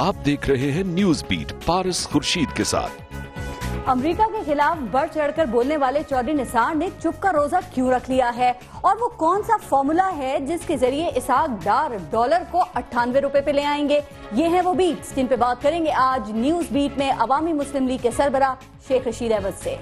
आप देख रहे हैं न्यूज बीट पारस खुर्शीद के साथ अमेरिका के खिलाफ बढ़ चढ़कर बोलने वाले चौधरी निसार ने चुप का रोजा क्यों रख लिया है और वो कौन सा फॉर्मूला है जिसके जरिए इसाक डार डॉलर को अट्ठानवे रूपए पे ले आएंगे ये है वो बीट जिन पे बात करेंगे आज न्यूज बीट में अवामी मुस्लिम लीग के सरबरा शेख रशीद अहमद ऐसी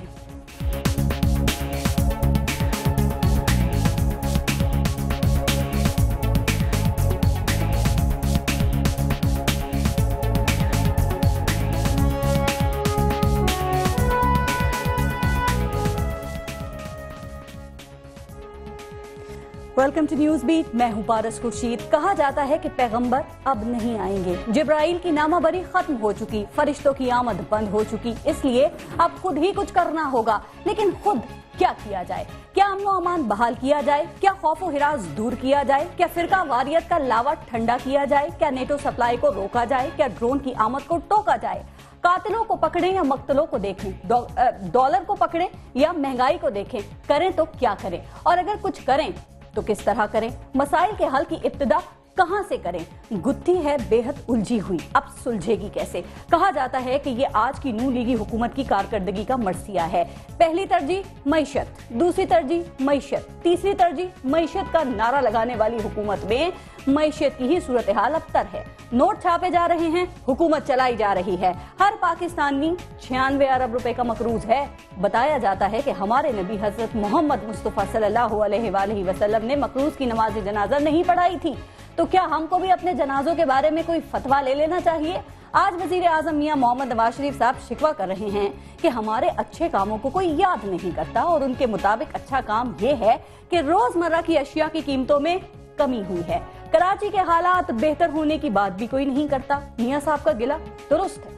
वेलकम टू न्यूज बीट मैं हूं पारस खुर्शीद कहा जाता है कि पैगंबर अब नहीं आएंगे जब्राइल की नामाबरी खत्म हो चुकी फरिश्तों की आमद बंद हो चुकी इसलिए अब खुद ही कुछ करना होगा लेकिन खुद क्या किया जाए क्या अमनो अमान बहाल किया जाए क्या खौफ हिरास दूर किया जाए क्या फिरका वारियत का लावा ठंडा किया जाए क्या नेटो सप्लाई को रोका जाए क्या ड्रोन की आमद को टोका जाए कातिलों को पकड़े या मकतलों को देखें डॉलर डॉलर को पकड़े या महंगाई को देखें करें तो क्या करें और अगर कुछ करें तो किस तरह करें मसाइल के हल की इब्तदा कहां से करें गुत्थी है बेहद उलझी हुई अब सुलझेगी कैसे कहा जाता है कि ये आज की नू लीगी हुकूमत की कारकर्दगी का मरसिया है पहली तरजीह मीशत दूसरी तरजीह मीशत तीसरी तरजीह मीशत का नारा लगाने वाली हुकूमत में मीशत की ही सूरत हाल अबतर है नोट छापे जा रहे हैं हुकूमत चलाई जा रही है हर पाकिस्तानी छियानवे अरब रुपए का मकरूज है बताया जाता है कि हमारे नबी हजरत मोहम्मद मुस्तफ़ा सल्लल्लाहु अलैहि वसल्लम ने मकरूज की नमाज जनाजा नहीं पढ़ाई थी तो क्या हमको भी अपने जनाजों के बारे में कोई फतवा ले लेना चाहिए आज वजीर आजम मियाँ मोहम्मद नवाज शरीफ साहब शिकवा कर रहे हैं कि हमारे अच्छे कामों को कोई याद नहीं करता और उनके मुताबिक अच्छा काम यह है कि रोजमर्रा की अशिया की कीमतों में कमी हुई है कराची के हालात बेहतर होने की बात भी कोई नहीं करता मियाँ साहब का गिला दुरुस्त है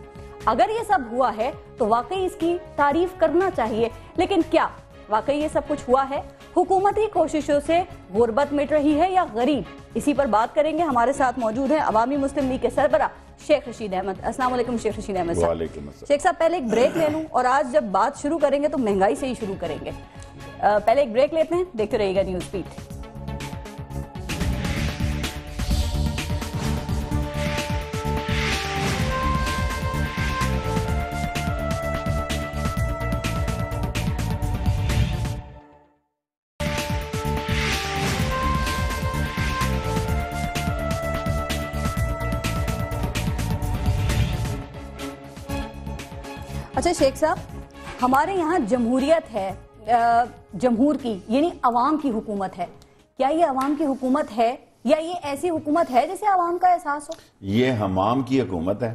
अगर ये सब हुआ है तो वाकई इसकी तारीफ करना चाहिए लेकिन क्या वाकई ये सब कुछ हुआ है हुकूमती कोशिशों से गुर्बत मिट रही है या गरीब इसी पर बात करेंगे हमारे साथ मौजूद है अवामी मुस्लिम लीग के सरबरा शेख रशीद अहमद असलम शेख रशीद अहमद शेख साहब पहले एक ब्रेक ले लूँ और आज जब बात शुरू करेंगे तो महंगाई से ही शुरू करेंगे पहले एक ब्रेक लेते हैं देखते रहिएगा न्यूज़ पीट शेख साहब हमारे यहाँ जमहूरियत है जमहूर की यानी अवाम की हुकूमत है क्या ये अवाम की हुकूमत है या ये ऐसी हुकूमत है जिसे अवाम का एहसास हो ये हमाम की हुकूमत है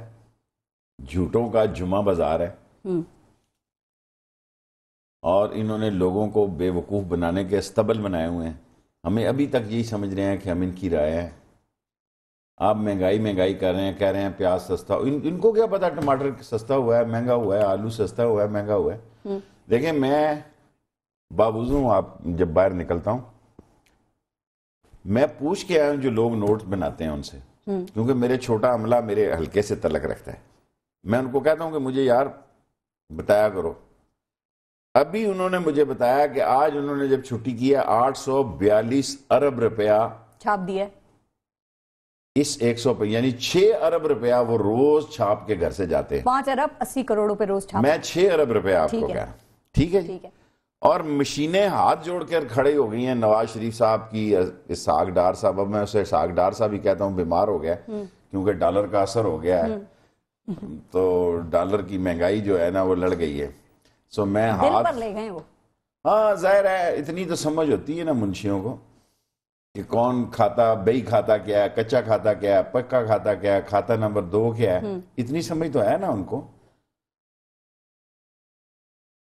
झूठों का जुमा बाजार है हम्म। और इन्होंने लोगों को बेवकूफ़ बनाने के अस्तबल बनाए हुए हैं हमें अभी तक यही समझ रहे हैं कि हम इनकी राय है आप महंगाई महंगाई कर रहे हैं कह रहे हैं प्याज सस्ता इन इनको क्या पता टमाटर सस्ता हुआ है महंगा हुआ है आलू सस्ता हुआ है महंगा हुआ है हम्म। देखिए मैं बाबूजू हूँ आप जब बाहर निकलता हूँ मैं पूछ के आया हूँ जो लोग नोट बनाते हैं उनसे हम्म। क्योंकि मेरे छोटा अमला मेरे हल्के से तलक रखता है मैं उनको कहता हूँ कि मुझे यार बताया करो अभी उन्होंने मुझे बताया कि आज उन्होंने जब छुट्टी की है आठ अरब रुपया छाप दिया इस 100 सौ यानी 6 अरब रुपया वो रोज छाप के घर से जाते हैं पांच अरब अस्सी करोड़ रुपए रोज छाप मैं 6 अरब रुपया आपको ठीक है ठीक है और मशीनें हाथ जोड़कर खड़े हो गई हैं नवाज शरीफ साहब की साग डार साहब अब मैं उसे साग डार साहब ही कहता हूँ बीमार हो गया हम्म। क्योंकि डॉलर का असर हो गया है हम्म। तो डॉलर की महंगाई जो है ना वो लड़ गई है सो मैं हाथ ले गए वो हाँ जाहिर है इतनी तो समझ होती है ना मुंशियों को कि कौन खाता बही खाता क्या है कच्चा खाता क्या है पक्का खाता क्या है खाता नंबर दो क्या है हम्म। इतनी समझ तो है ना उनको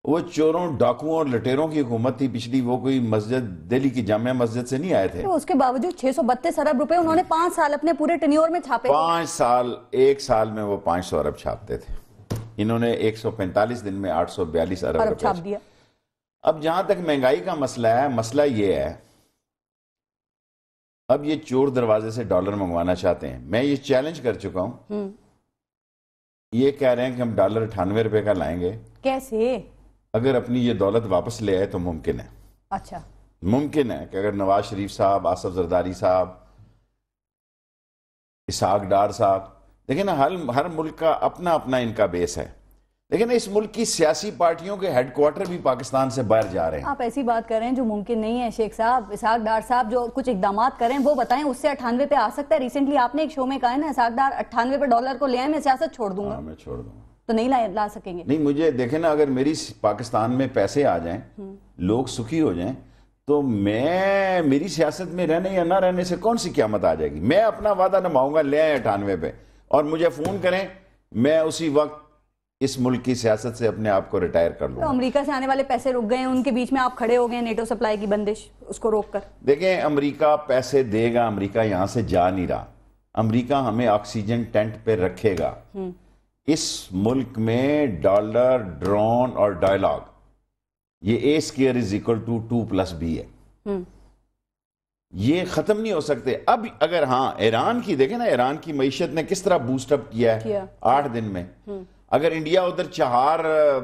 वो चोरों डाकुओं और लटेरों की हुकूमत थी पिछली वो कोई मस्जिद दिल्ली की जामिया मस्जिद से नहीं आए थे तो उसके बावजूद छह सौ बत्तीस अरब रुपए उन्होंने हम्म। पांच साल अपने पूरे टनियोर में छापे पांच साल एक साल में वो पांच सौ अरब छापते थे इन्होंने एक सौ पैंतालीस दिन में आठ सौ बयालीस अरब छाप दिया अब जहां तक महंगाई का मसला है मसला ये है अब ये चोर दरवाजे से डॉलर मंगवाना चाहते हैं मैं ये चैलेंज कर चुका हूँ हम्म। ये कह रहे हैं कि हम डॉलर अठानवे रुपए का लाएंगे कैसे अगर अपनी ये दौलत वापस ले आए तो मुमकिन है अच्छा मुमकिन है कि अगर नवाज शरीफ साहब आसफ जरदारी साहब इसहाक डार साहब देखिए ना हर हर मुल्क का अपना अपना इनका बेस है लेकिन इस मुल्क की सियासी पार्टियों के हेडक्वार्टर भी पाकिस्तान से बाहर जा रहे हैं आप ऐसी बात कर रहे हैं जो मुमकिन नहीं है शेख साहब इसहाक डार साहब जो कुछ इकदाम करें वो बताएं उससे अठानवे पे आ सकता है रिसेंटली आपने एक शो में कहा है ना इसहाक डार अठानवे पे डॉलर को ले आए मैं सियासत छोड़ दूंगा हाँ, मैं छोड़ दूंगा तो नहीं ला, ला सकेंगे नहीं मुझे देखे ना अगर मेरी पाकिस्तान में पैसे आ जाए हम्म। लोग सुखी हो जाए तो मैं मेरी सियासत में रहने या ना रहने से कौन सी क्यामत आ जाएगी मैं अपना वादा नमाऊंगा ले आए अठानवे पे और मुझे फोन करें मैं उसी वक्त इस मुल्क की सियासत से अपने आप को रिटायर कर लूँ तो अमेरिका से आने वाले पैसे रुक गए हैं उनके बीच में आप खड़े हो गए नेटो सप्लाई की बंदिश उसको रोक कर देखें अमरीका पैसे देगा अमरीका यहाँ से जा नहीं रहा अमरीका हमें ऑक्सीजन टेंट पे रखेगा हम्म। इस मुल्क में डॉलर ड्रोन और डायलॉग ये A square is equal to two plus B है हम्म। ये ख़त्म नहीं हो सकते अब अगर हाँ ईरान की देखें ना ईरान की मीशत ने किस तरह बूस्टअप किया है आठ दिन में हम्म। अगर इंडिया उधर चार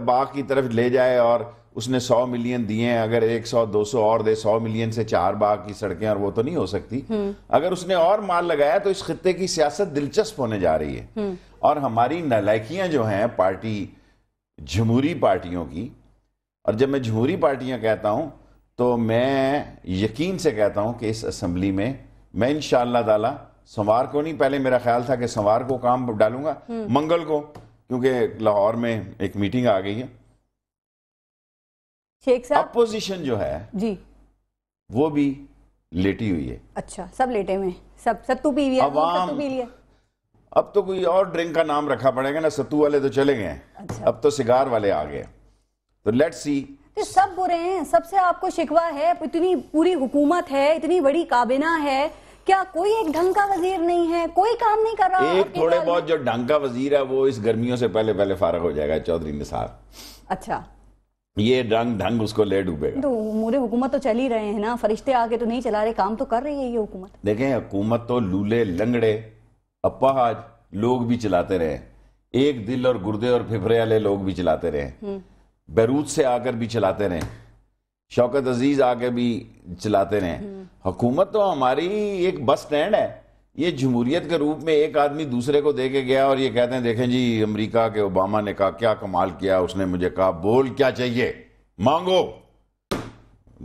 बाग की तरफ ले जाए और उसने सौ मिलियन दिए हैं अगर दो सौ और दे सौ मिलियन से चार बाग की सड़कें और वो तो नहीं हो सकती हम्म। अगर उसने और माल लगाया तो इस खत्े की सियासत दिलचस्प होने जा रही है हम्म। और हमारी नलायकियां जो हैं पार्टी जमहूरी पार्टियों की और जब मैं जमहूरी पार्टियां कहता हूं तो मैं यकीन से कहता हूं कि इस असम्बली में मैं इन शाह सोमवार को नहीं पहले मेरा ख्याल था कि सोमवार को काम डालूंगा हम्म। मंगल को क्योंकि लाहौर में एक मीटिंग आ गई है शेख साहब अपोजिशन जो है जी वो भी लेटी हुई है अच्छा सब लेटे हुए सब सत्तू पी हुई है अब तो कोई और ड्रिंक का नाम रखा पड़ेगा ना सत्तू वाले तो चले गए अच्छा। अब तो सिगार वाले आ गए तो लेट सी तो सब बुरे हैं सबसे आपको शिकवा है इतनी पूरी हुकूमत है इतनी बड़ी काबिना है क्या कोई एक ढंग का वजीर नहीं है कोई काम नहीं कर रहा एक थोड़े बहुत जो ढंग का वजीर है वो इस गर्मियों से पहले पहले फारग हो जाएगा चौधरी निसार अच्छा ये ढंग ढंग उसको ले डूबेगा तो मोरे हुकूमत तो चल ही रहे हैं ना फरिश्ते आके तो नहीं चला रहे काम तो कर रही है ये हुकूमत देखें हुकूमत तो लूले लंगड़े अपाहज लोग भी चलाते रहे एक दिल और गुर्दे और फिफरे वाले लोग भी चलाते रहे हम्म। बैरूत से आकर भी चलाते रहे शौकत अजीज आके भी चलाते रहे हम्म। हुकूमत तो हमारी एक बस स्टैंड है ये जमहूरियत के रूप में एक आदमी दूसरे को दे के गया और ये कहते हैं देखें जी अमेरिका के ओबामा ने कहा क्या कमाल किया उसने मुझे कहा बोल क्या चाहिए मांगो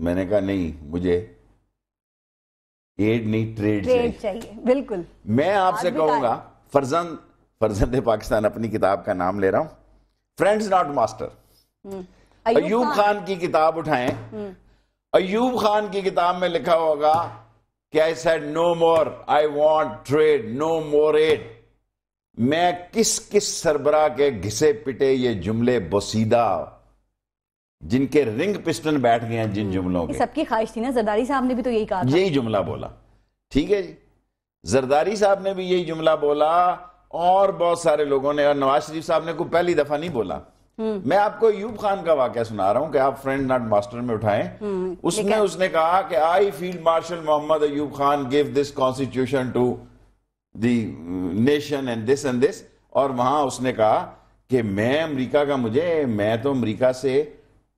मैंने कहा नहीं मुझे एड नहीं ट्रेड, ट्रेड चाहिए बिल्कुल मैं आपसे कहूंगा फर्जंद फर्जंद पाकिस्तान अपनी किताब का नाम ले रहा हूं friends not master Ayub Khan की किताब उठाए हम्म। अयूब खान की किताब में लिखा होगा कि I said no more I want trade no more aid मैं किस किस सरबरा के घिसे पिटे ये जुमले बोसीदा जिनके रिंग पिस्टन बैठ गए हैं जिन जुमलों के सबकी ख्वाहिश थी ना जरदारी साहब ने भी तो यही कहा यही जुमला बोला ठीक है जी जरदारी साहब ने भी यही जुमला बोला और बहुत सारे लोगों ने और नवाज शरीफ साहब ने को पहली दफा नहीं बोला हम्म। मैं आपको यूब खान का वाक्य सुना रहा हूँ कि आप फ्रेंड नॉट मास्टर में उठाएं हम्म, उसने उसने कहा कि I field marshal Mohammad Ayub Khan give this constitution to the nation and this and this और वहां उसने कहा कि मैं अमेरिका का मुझे मैं तो अमेरिका से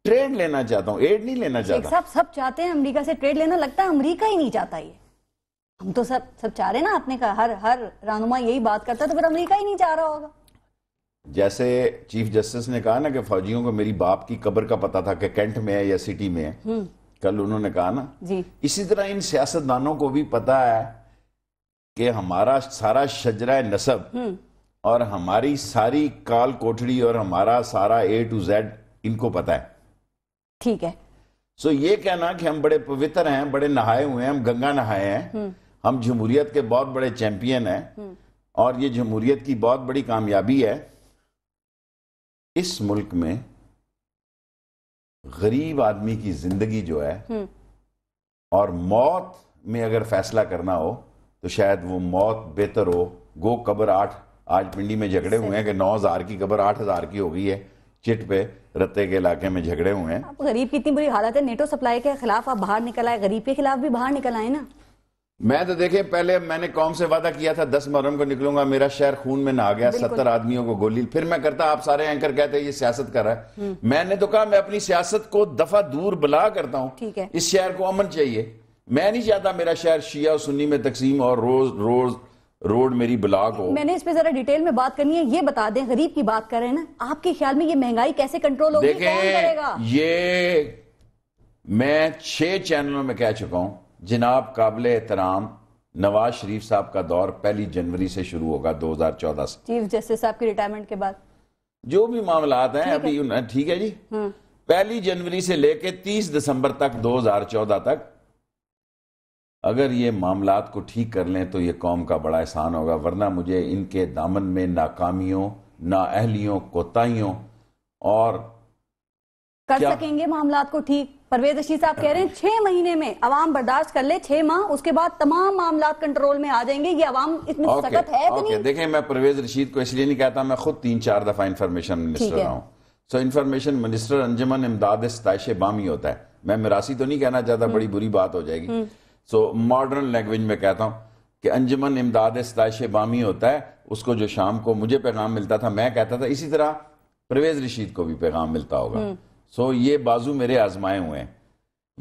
ट्रेड लेना चाहता हूँ एड नहीं लेना चाहता सब सब चाहते हैं अमेरिका से ट्रेड लेना लगता है अमेरिका ही नहीं चाहता ये हम तो सब सब चाह रहे हैं ना आपने कहा हर हर रानुमा यही बात करता है तो फिर अमेरिका ही नहीं चाह रहा होगा जैसे चीफ जस्टिस ने कहा ना कि फौजियों को मेरी बाप की कब्र का पता था कि कैंट में है या सिटी में है हम्म। कल उन्होंने कहा ना जी इसी तरह इन सियासतदानों को भी पता है कि हमारा सारा शजरा नसब हम्म। और हमारी सारी काल कोठड़ी और हमारा सारा ए टू जेड इनको पता है ठीक है सो ये कहना कि हम बड़े पवित्र हैं बड़े नहाए हुए हैं हम गंगा नहाए हैं हम्म। हम जमहूरियत के बहुत बड़े चैंपियन हैं और ये जमहूरियत की बहुत बड़ी कामयाबी है इस मुल्क में गरीब आदमी की जिंदगी जो है हम्म। और मौत में अगर फैसला करना हो तो शायद वो मौत बेहतर हो गो कबर आठ आज पिंडी में झगड़े हुए हैं कि नौ हजार की कबर आठ हजार की हो गई है चिट पे रत्ते के इलाके में झगड़े हुए हैं गरीब की इतनी बुरी हालत है नेटो सप्लाई के खिलाफ आप बाहर निकल आए गरीब के खिलाफ भी बाहर निकल आए ना मैं तो देखे पहले मैंने कौम से वादा किया था दस मुहर्रम को निकलूंगा मेरा शहर खून में ना आ गया सत्तर आदमियों को गोली फिर मैं करता आप सारे एंकर कहते हैं ये सियासत कर रहा है हम्म। मैंने तो कहा मैं अपनी सियासत को दफा दूर बुला करता हूँ इस शहर को अमन चाहिए मैं नहीं चाहता मेरा शहर शिया और सुन्नी में तकसीम और रोज रोज रोड मेरी ब्लॉक हो मैंने इस पे जरा डिटेल में बात करनी है ये बता दें गरीब की बात कर रहे हैं ना आपके ख्याल में ये महंगाई कैसे कंट्रोल होगी कौन करेगा ये मैं छह चैनलों में कह चुका हूं जनाब काबिल एहतराम नवाज शरीफ साहब का दौर पहली जनवरी से शुरू होगा 2014 से चीफ जस्टिस साहब की रिटायरमेंट के बाद जो भी मामला हैं अभी ठीक है जी हाँ। पहली जनवरी से लेकर 30 दिसंबर तक 2014 तक अगर ये मामला को ठीक कर लें तो ये कौम का बड़ा एहसान होगा वरना मुझे इनके दामन में नाकामियों अहलियों कोताहियों और कर क्या? सकेंगे मामला को ठीक परवेज रशीद साहब कह रहे हैं छह महीने में अवाम बर्दाश्त कर ले छह माह उसके बाद तमाम मामला कंट्रोल में आ जाएंगे ये अवाम इतनी okay, है okay, देखें मैं परवेज रशीद को इसलिए नहीं कहता मैं खुद तीन चार दफा इन्फॉर्मेशन मिनिस्टर रहा हूँ सो इन्फॉर्मेशन मिनिस्टर अंजमन इमदाद सताइश बामी होता है मैं मिरासी तो नहीं कहना चाहता बड़ी हम्म। बुरी बात हो जाएगी सो मॉडर्न लैंग्वेज में कहता हूँ कि अंजमन इमदाद सताइश बामी होता है उसको जो शाम को मुझे पैगाम मिलता था मैं कहता था इसी तरह परवेज रशीद को भी पैगाम मिलता होगा हम्म। सो ये बाजू मेरे आजमाए हुए हैं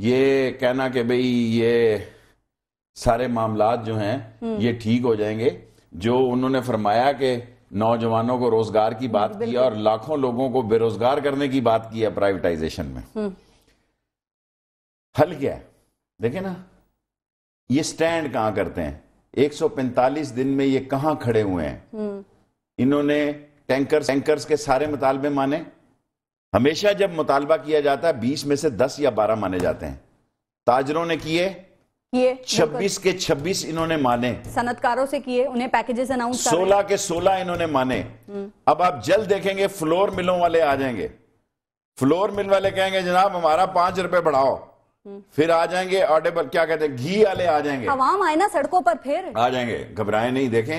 ये कहना कि भाई ये सारे मामला जो हैं हम्म। ये ठीक हो जाएंगे जो उन्होंने फरमाया कि नौजवानों को रोजगार की बात की और लाखों लोगों को बेरोजगार करने की बात की है प्राइवेटाइजेशन में हम्म। हल क्या है देखे ना ये स्टैंड कहां करते हैं 145 दिन में ये कहां खड़े हुए हैं हम्म। इन्होंने टैंकर टैंकर्स के सारे मुतालबे माने हमेशा जब मुतालबा किया जाता है बीस में से दस या बारह माने जाते हैं ताजरों ने किए किए छब्बीस के छब्बीस इन्होंने माने सनतकारों से किए उन्हें पैकेजेस अनाउंस सोलह के सोलह इन्होंने माने हम्म। अब आप जल्द देखेंगे फ्लोर मिलों वाले आ जाएंगे फ्लोर मिल वाले कहेंगे जनाब हमारा पांच रुपए बढ़ाओ हम्म। फिर आ जाएंगे ऑडेबल क्या कहते हैं घी वाले आ जाएंगे आवाम आए ना सड़कों पर फिर आ जाएंगे घबराए नहीं देखें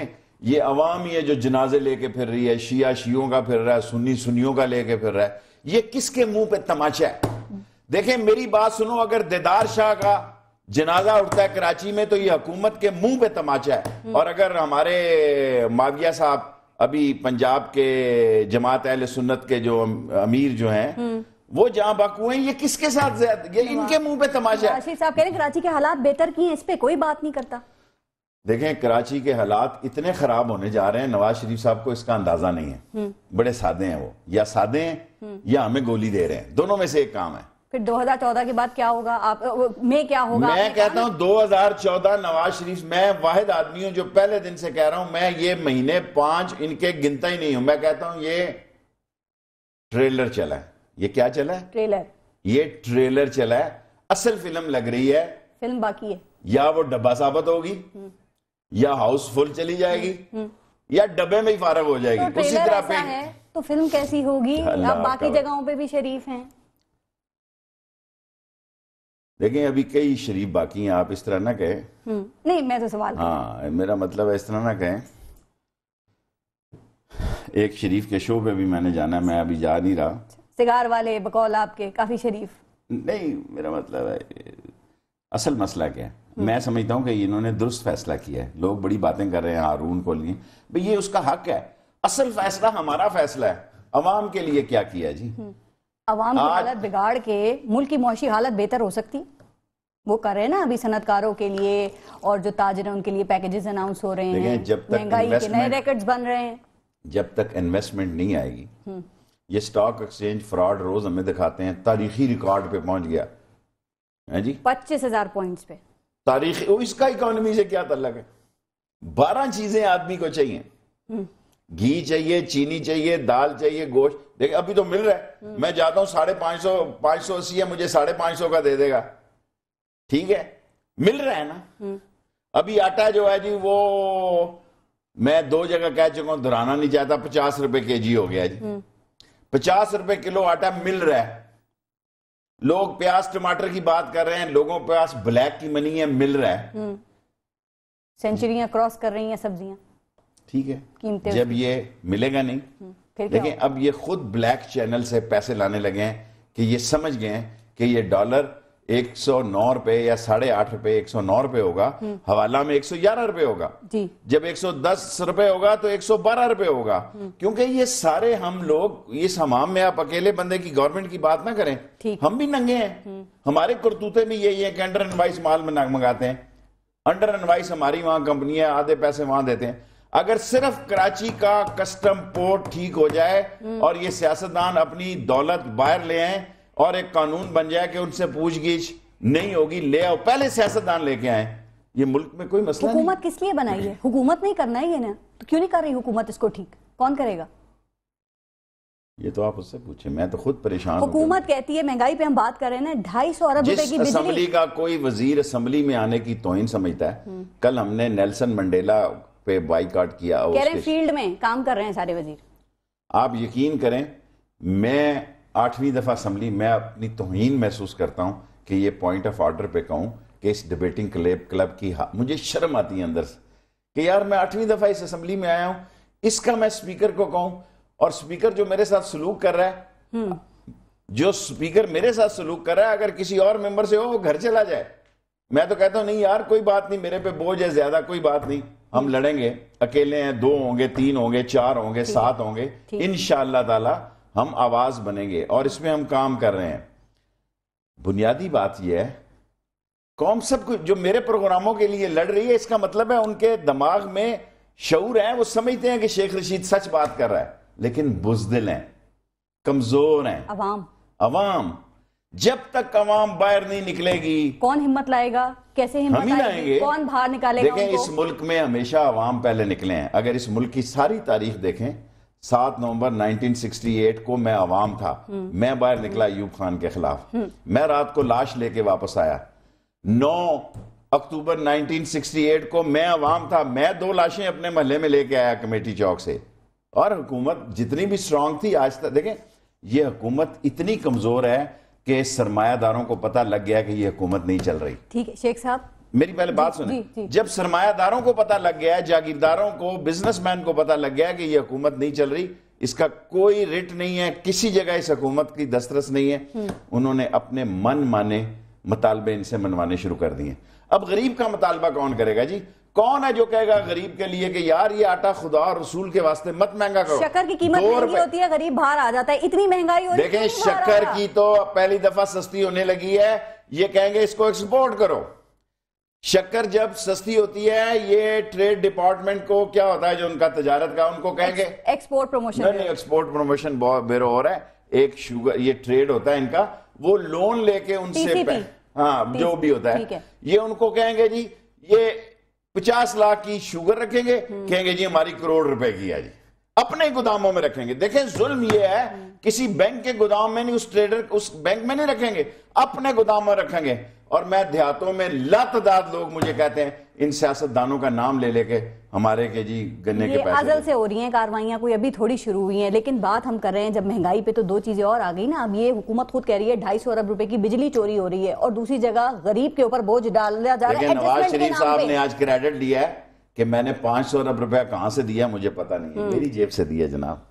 ये अवाम ये जो जनाजे लेके फिर रही है शिया शियों का फिर रहा है सुन्नी सुनियों का लेके फिर रहा है ये किसके मुंह पे तमाचा है देखें मेरी बात सुनो अगर दीदार शाह का जनाजा उठता है कराची में तो ये हुकूमत के मुंह पे तमाचा है हम्म। और अगर हमारे माविया साहब अभी पंजाब के जमात अहल सुन्नत के जो अमीर जो हैं हम्म। वो जहाँ बाकू हैं ये किसके साथ ये इनके मुंह पे तमाचा है कराची के हालात बेहतर किए इस पर कोई बात नहीं करता देखें कराची के हालात इतने खराब होने जा रहे हैं नवाज शरीफ साहब को इसका अंदाजा नहीं है हम्म। बड़े सादे हैं वो या सादे हैं हम्म। या हमें गोली दे रहे हैं दोनों में से एक काम है फिर 2014 के बाद क्या होगा आप में क्या होगा मैं कहता हूं 2014 नवाज शरीफ मैं वाहिद आदमी हूं जो पहले दिन से कह रहा हूं मैं ये महीने पांच इनके गिनता ही नहीं हूं मैं कहता हूं ये ट्रेलर चला है ये क्या चला है ट्रेलर ये ट्रेलर चला है असल फिल्म लग रही है फिल्म बाकी है या वो डब्बा साबत होगी हम्म। या हाउस फुल चली जाएगी हम्म, हम्म। या डब्बे में ही फारग हो जाएगी तो उसी तरह पे है तो फिल्म कैसी होगी आप बाकी जगहों पे भी शरीफ हैं देखें अभी कई शरीफ बाकी हैं आप इस तरह ना कहें हम्म, नहीं मैं तो सवाल हाँ मेरा मतलब है इस तरह ना कहें एक शरीफ के शो पे भी मैंने जाना मैं अभी जा नहीं रहा सिगार वाले बकौल आपके काफी शरीफ नहीं मेरा मतलब है असल मसला क्या है हम्म। मैं समझता हूं कि इन्होंने दुरुस्त फैसला किया है लोग बड़ी बातें कर रहे हैं हारून को लिए भाई ये उसका हक है असल फैसला हमारा फैसला है अवाम के लिए क्या किया जी हम्म। अवाम की हालत बिगाड़ के मुल्क की मुशी हालत बेहतर हो सकती वो कर रहे हैं ना अभी सनतकारों के लिए और जो ताजर उनके लिए पैकेजेस अनाउंस हो रहे हैं जब तक महंगाई के नए रिकॉर्ड्स बन रहे हैं जब तक इन्वेस्टमेंट नहीं आएगी हम्म। ये स्टॉक एक्सचेंज फ्रॉड रोज हमें दिखाते हैं तारीखी रिकॉर्ड पे पहुंच गया हाँ जी पच्चीस हजार पॉइंट पे तारीख इसका इकोनॉमी से क्या तल्लक है बारह चीजें आदमी को चाहिए हम्म। घी चाहिए चीनी चाहिए दाल चाहिए गोश्त देख अभी तो मिल रहा है हम्म। मैं जाता हूँ साढ़े पांच सौ पांच सौ अस्सी है मुझे साढ़े पांच सौ का दे देगा ठीक है मिल रहा है ना हम्म। अभी आटा जो है जी वो मैं दो जगह कह चुका हूँ दुराना नहीं चाहता पचास रुपए के जी हो गया जी पचास रुपए किलो आटा मिल रहा है लोग प्याज टमाटर की बात कर रहे हैं लोगों के पास ब्लैक की मनी है मिल रहा है सेंचुरियां हम्म। क्रॉस कर रही हैं सब्जियां ठीक है जब ये मिलेगा नहीं हम्म। लेकिन अब ये खुद ब्लैक चैनल से पैसे लाने लगे हैं कि ये समझ गए हैं कि ये डॉलर एक सौ नौ रुपए या साढ़े आठ रुपए एक सौ नौ रुपए होगा हम्म। हवाला में एक सौ ग्यारह रुपए होगा जब एक सौ दस रुपए होगा तो एक सौ बारह रुपए होगा हम्म। क्योंकि ये सारे हम लोग इस हमाम में आप अकेले बंदे की गवर्नमेंट की बात ना करें हम भी नंगे हैं हम्म। हमारे करतूते भी यही है कि अंडर एनवाइस माल में मंगाते हैं अंडर एनवाइस हमारी वहां कंपनी है आधे पैसे वहां देते हैं अगर सिर्फ कराची का कस्टम पोर्ट ठीक हो जाए और ये सियासतदान अपनी दौलत बाहर ले आए और एक कानून बन जाए कि उनसे पूछगिछ नहीं होगी ले आओ पहले सियासतदान लेके आए ये मुल्क में कोई मसला हुकूमत किस लिए बनाई है हुकूमत नहीं करना है ये ना तो क्यों नहीं कर रही हुकूमत इसको ठीक कौन करेगा ये तो आप उससे पूछे मैं तो खुद परेशान हुकूमत कहती है महंगाई पे हम बात कर रहे हैं ना ढाई सौ अरब रुपए की असम्बली का कोई वजीर असम्बली में आने की तोहिन समझता है हम्म। कल हमने नेल्सन मंडेला पे बाइकाट किया कह रहे फील्ड में काम कर रहे हैं सारे वजीर आप यकीन करें मैं आठवीं दफ़ा असम्बली मैं अपनी तोहन महसूस करता हूँ कि ये पॉइंट ऑफ ऑर्डर पे कहूँ कि इस डिबेटिंग क्लब क्लब की मुझे शर्म आती है अंदर से कि यार मैं आठवीं दफ़ा इस असम्बली में आया हूँ इसका मैं स्पीकर को कहूँ और स्पीकर जो मेरे साथ सलूक कर रहा है हम्म। जो स्पीकर मेरे साथ सलूक कर रहा है अगर किसी और मेंबर से हो वो घर चला जाए मैं तो कहता हूं नहीं यार कोई बात नहीं मेरे पे बोझ है ज्यादा कोई बात नहीं हम लड़ेंगे अकेले हैं दो होंगे तीन होंगे चार होंगे सात होंगे इन ताला हम आवाज़ बनेंगे और इसमें हम काम कर रहे हैं बुनियादी बात यह है कौम सब कुछ जो मेरे प्रोग्रामों के लिए लड़ रही है इसका मतलब है उनके दिमाग में शूर है वो समझते हैं कि शेख रशीद सच बात कर रहा है लेकिन बुजदिल हैं कमजोर हैं अवाम अवाम जब तक अवाम बाहर नहीं निकलेगी कौन हिम्मत लाएगा कैसे हिम्मत हम लाएंगे कौन बाहर निकालेगा देखें इस मुल्क में हमेशा अवाम पहले निकले हैं अगर इस मुल्क की सारी तारीख देखें सात नवंबर 1968 को मैं अवाम था मैं बाहर निकला यूब खान के खिलाफ मैं रात को लाश लेके वापस आया नौ अक्टूबर 1968 को मैं अवाम था मैं दो लाशें अपने महल्ले में लेके आया कमेटी चौक से और हुकूमत जितनी भी स्ट्रांग थी आज तक देखें ये हुकूमत इतनी कमज़ोर है कि सरमायादारों को पता लग गया कि ये हुकूमत नहीं चल रही ठीक है शेख साहब मेरी पहले बात सुने जब सरमायादारों को पता लग गया है जागीरदारों को बिजनेसमैन को पता लग गया है कि ये हुकूमत नहीं चल रही इसका कोई रिट नहीं है किसी जगह इस हुकूमत की दस्तरस नहीं है हम्म। उन्होंने अपने मन माने मुतालबे इनसे मनवाने शुरू कर दिए अब गरीब का मुतालबा कौन करेगा जी कौन है जो कहेगा गरीब के लिए कि यार ये आटा खुदा और रसूल के वास्ते मत महंगा करो शक्कर की कीमत महंगी होती है गरीब बाहर आ जाता है इतनी महंगाई होती देखें शक्कर की तो पहली दफा सस्ती होने लगी है ये कहेंगे इसको एक्सपोर्ट करो शक्कर जब सस्ती होती है ये ट्रेड डिपार्टमेंट को क्या होता है जो उनका तजारत का उनको कहेंगे एक्सपोर्ट प्रमोशन नहीं एक्सपोर्ट प्रमोशन ब्यूरो हो रहा है एक शुगर ये ट्रेड होता है इनका वो लोन लेके उनसे हाँ जो भी होता है ये उनको कहेंगे जी ये पचास लाख की शुगर रखेंगे हम्म। कहेंगे जी हमारी करोड़ रुपए की है जी अपने गोदामों में रखेंगे देखें जुल्म ये है हम्म। किसी बैंक के गोदाम में नहीं उस ट्रेडर उस बैंक में नहीं रखेंगे अपने गोदाम में रखेंगे और मैं देहातों में लतदार लोग मुझे कहते हैं इन सियासतदानों का नाम ले लेके हमारे के जी गन्ने के पैसे अजल से हो रही हैं कार्रवाइयां कोई अभी थोड़ी शुरू हुई हैं लेकिन बात हम कर रहे हैं जब महंगाई पे तो दो चीज़ें और आ गई ना अब ये हुकूमत खुद कह रही है ढाई सौ अरब रुपए की बिजली चोरी हो रही है और दूसरी जगह गरीब के ऊपर बोझ डाल दिया जा रहा है नवाज शरीफ साहब ने आज क्रेडिट लिया है कि मैंने पांच सौ अरब रुपया कहाँ से दिया मुझे पता नहीं है हम्म। मेरी जेब से दिया जनाब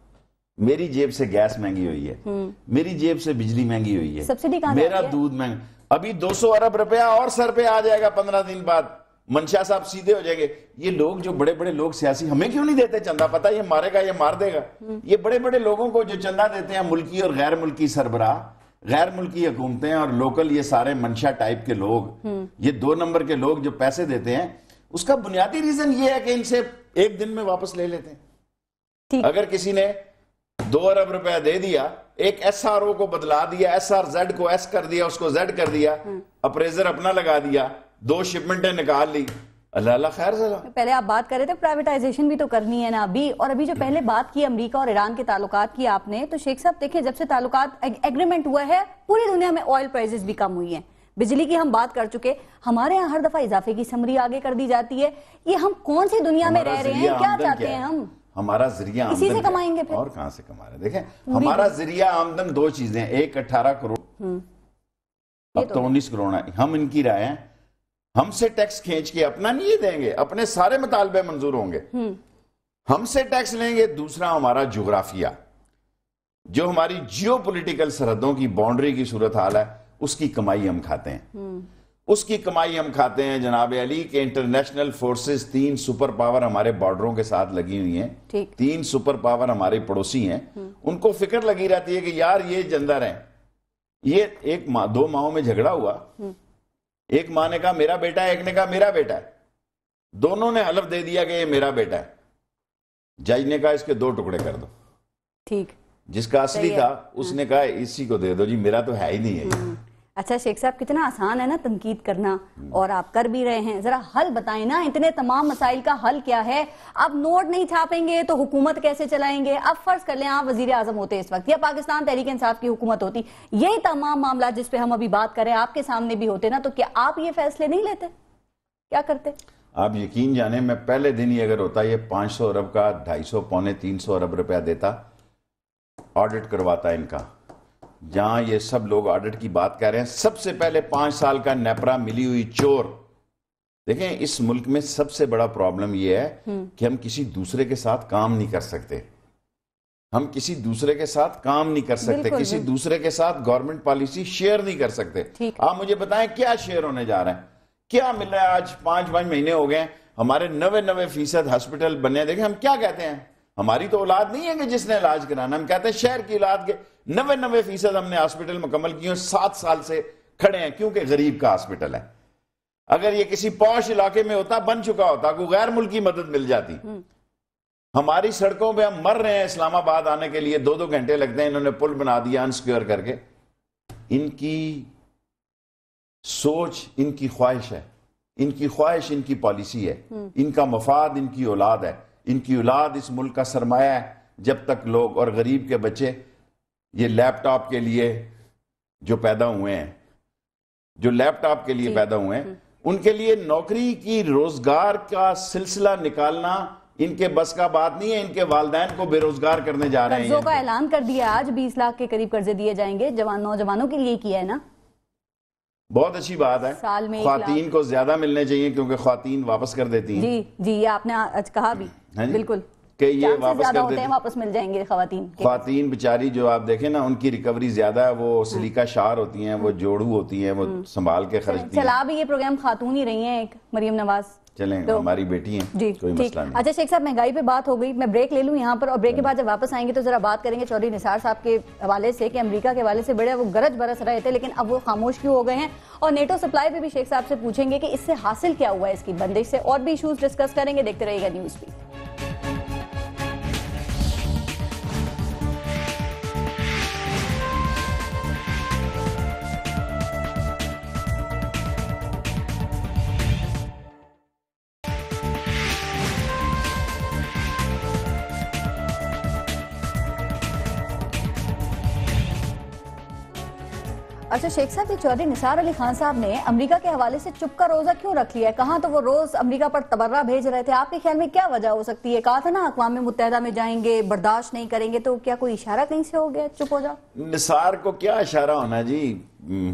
मेरी जेब से गैस महंगी हुई है हम्म। मेरी जेब से बिजली महंगी हुई है सब्सिडी मेरा दूध महंगा अभी 200 अरब रुपया और सर पे आ जाएगा पंद्रह दिन बाद मनशा साहब सीधे हो जाएंगे ये लोग जो बड़े बड़े लोग सियासी हमें क्यों नहीं देते चंदा पता ये मारेगा ये मार देगा हम्म। ये बड़े बड़े लोगों को जो चंदा देते हैं मुल्की और गैर मुल्की सरबराह गैर मुल्की हुकूमतें और लोकल ये सारे मनशा टाइप के लोग हम्म। ये दो नंबर के लोग जो पैसे देते हैं उसका बुनियादी रीजन ये है कि इनसे एक दिन में वापस ले लेते हैं अगर किसी ने दो अरब रुपया दे दिया एक एस आर ओ को बदला दिया एस आर जेड को एस कर दिया उसको जेड कर दिया अप्रेजर हम्म। अपना लगा दिया दो शिपमेंटे निकाल ली अल्लाह खैर जरा तो पहले आप बात कर रहे थे प्राइवेटाइजेशन भी तो करनी है ना अभी और अभी जो पहले बात की अमेरिका और ईरान के तालुकात की आपने तो शेख साहब देखिए जब से तालुकात एग्रीमेंट हुआ है पूरी दुनिया में ऑयल प्राइजेस भी कम हुई है बिजली की हम बात कर चुके हमारे यहाँ हर दफा इजाफे की समरी आगे कर दी जाती है ये हम कौन सी दुनिया में रह रहे हैं क्या चाहते हैं हम हमारा जरिया आमदन कमाएंगे फिर? और कहां से कमा रहे देखें तो- हमारा जरिया आमदन दो चीजें एक अट्ठारह करोड़ हम्म। अब तो, तो उन्नीस करोड़ है हम इनकी राय है हमसे टैक्स खींच के अपना नहीं देंगे अपने सारे मुतालबे मंजूर होंगे हम्म। हमसे टैक्स लेंगे दूसरा हमारा जोग्राफिया जो हमारी जियो पोलिटिकल सरहदों की बाउंड्री की सूरत हाल है उसकी कमाई हम खाते हैं हम्म। उसकी कमाई हम खाते हैं जनाब अली के इंटरनेशनल फोर्सेस तीन सुपर पावर हमारे बॉर्डरों के साथ लगी हुई हैं तीन सुपर पावर हमारे पड़ोसी हैं हम्म। उनको फिक्र लगी रहती है कि यार ये जंदर हैं ये एक मा, दो माओ में झगड़ा हुआ हम्म। एक माँ ने कहा मेरा बेटा है एक ने कहा मेरा बेटा है दोनों ने हलफ दे दिया कि ये मेरा बेटा है जज ने कहा इसके दो टुकड़े कर दो ठीक जिसका असली था उसने हम्म। कहा इसी को दे दो जी मेरा तो है ही नहीं है अच्छा शेख साहब कितना आसान है ना तनकीद करना और आप कर भी रहे हैं जरा हल बताएं ना इतने तमाम मसाइल का हल क्या है अब नोट नहीं छापेंगे तो हुकूमत कैसे चलाएंगे अब फर्ज कर लें आप वजीर आजम होते इस वक्त या पाकिस्तान तहरीक इंसाफ की हुकूमत होती यही तमाम मामला जिसपे हम अभी बात करें आपके सामने भी होते ना तो क्या आप ये फैसले नहीं लेते क्या करते आप यकीन जाने मैं पहले दिन ही अगर होता ये पांच सौ अरब का ढाई सौ पौने तीन सौ अरब रुपया देता ऑडिट करवाता इनका जहां ये सब लोग ऑडिट की बात कर रहे हैं सबसे पहले पांच साल का नेपरा मिली हुई चोर देखें इस मुल्क में सबसे बड़ा प्रॉब्लम यह है हम्म। कि हम किसी दूसरे के साथ काम नहीं कर सकते हम किसी दूसरे के साथ काम नहीं कर सकते किसी दूसरे के साथ गवर्नमेंट पॉलिसी शेयर नहीं कर सकते आप मुझे बताएं क्या शेयर होने जा रहे हैं क्या मिल रहा है आज पांच पांच महीने हो गए हमारे नवे नवे फीसद हॉस्पिटल बने देखें हम क्या कहते हैं हमारी तो औलाद नहीं है कि जिसने इलाज कराना हम कहते हैं शहर की औलाद के नबे नबे फीसद हमने हॉस्पिटल मुकम्मल किए हैं सात साल से खड़े हैं क्योंकि गरीब का हॉस्पिटल है अगर ये किसी पौश इलाके में होता बन चुका होता को गैर मुल्की मदद मिल जाती हम्म। हमारी सड़कों पे हम मर रहे हैं इस्लामाबाद आने के लिए दो दो घंटे लगते हैं इन्होंने पुल बना दिया अनसिक्योर करके इनकी सोच इनकी ख्वाहिश है इनकी ख्वाहिश इनकी पॉलिसी है हम्म। इनका मफाद इनकी औलाद है इनकी औलाद इस मुल्क का सरमाया है जब तक लोग और गरीब के बच्चे ये लैपटॉप के लिए जो पैदा हुए हैं जो लैपटॉप के लिए पैदा हुए हैं उनके लिए नौकरी की रोजगार का सिलसिला निकालना इनके बस का बात नहीं है इनके वालदेन को बेरोजगार करने जा रहे हैं का ऐलान कर दिया आज 20 लाख के करीब कर्जे दिए जाएंगे जवान नौजवानों के लिए किया है ना बहुत अच्छी बात है साल में खातन को ज्यादा मिलने चाहिए क्योंकि खातन वापस कर देती है जी जी ये आपने आज कहा भी बिल्कुल कि ये वापस कर देते हैं वापस मिल जाएंगे खातन खातन बेचारी जो आप देखें ना उनकी रिकवरी ज्यादा है वो हम्म। सलीका शार होती हैं वो हम्म। जोड़ू होती हैं वो हम्म। संभाल के खर्च चला भी ये प्रोग्राम खातून ही रही हैं एक मरियम नवाज़ चलें तो, हमारी बेटी हैं जी कोई मसला नहीं अच्छा शेख साहब महंगाई पे बात हो गई मैं ब्रेक ले लूँ यहाँ पर और ब्रेक के बाद जब वापस आएंगे तो जरा बात करेंगे चौधरी निसार साहब के हवाले से कि अमेरिका के हवाले से बड़े वो गरज बरस रहे थे लेकिन अब वो खामोश क्यों हो गए हैं और नेटो सप्लाई पे भी शेख साहब से पूछेंगे कि इससे हासिल क्या हुआ है इसकी बंदिश से और भी इशूज डिस्कस करेंगे देखते रहेगा न्यूज़ भी अच्छा शेख साहब के चौधरी निसार अली खान साहब ने अमेरिका के हवाले से चुप का रोजा क्यों रख लिया है कहा तो वो रोज अमेरिका पर तबर्रा भेज रहे थे आपके ख्याल में क्या वजह हो सकती है कहा था ना अकवा मुतहदा में जाएंगे बर्दाश्त नहीं करेंगे तो क्या कोई इशारा कहीं से हो गया चुप हो जा निसार को क्या इशारा होना जी हम्म,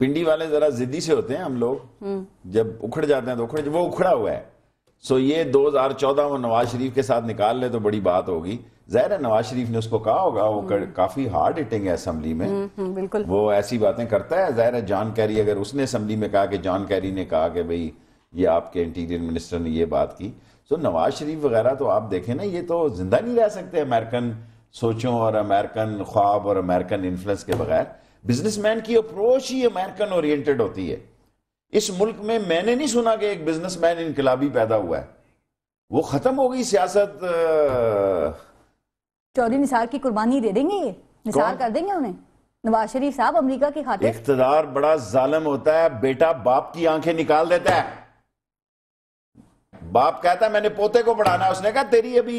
पिंडी वाले जरा जिद्दी से होते हैं हम लोग हम्म। जब उखड़ जाते हैं तो उखड़ वो उखड़ा हुआ है सो ये चौदह वो नवाज शरीफ के साथ निकाल ले तो बड़ी बात होगी जहर है नवाज शरीफ ने उसको कहा होगा वो कर, हम्म। काफी हार्ड हिटिंग है असम्बली में हम्म, हम्म, बिल्कुल वो ऐसी बातें करता है जहर है कैरी अगर उसने असम्बली में कहा कि जान कैरी ने कहा कि भाई ये आपके इंटीरियर मिनिस्टर ने ये बात की तो नवाज शरीफ वगैरह तो आप देखें ना ये तो जिंदा नहीं रह सकते अमेरिकन सोचों और अमेरिकन ख्वाब और अमेरिकन इन्फ्लुएंस के बगैर बिजनेसमैन की अप्रोच ही अमेरिकन ओरिएंटेड होती है इस मुल्क में मैंने नहीं सुना कि एक बिजनेसमैन इनकलाबी पैदा हुआ है वो ख़त्म हो गई सियासत चौधरी निसार की कुर्बानी दे देंगे ये निसार कर देंगे उन्हें नवाज शरीफ साहब अमरीका के खाते इकतदार बड़ा जालम होता है बेटा बाप की आंखें निकाल देता है बाप कहता है मैंने पोते को बढ़ाना उसने कहा तेरी अभी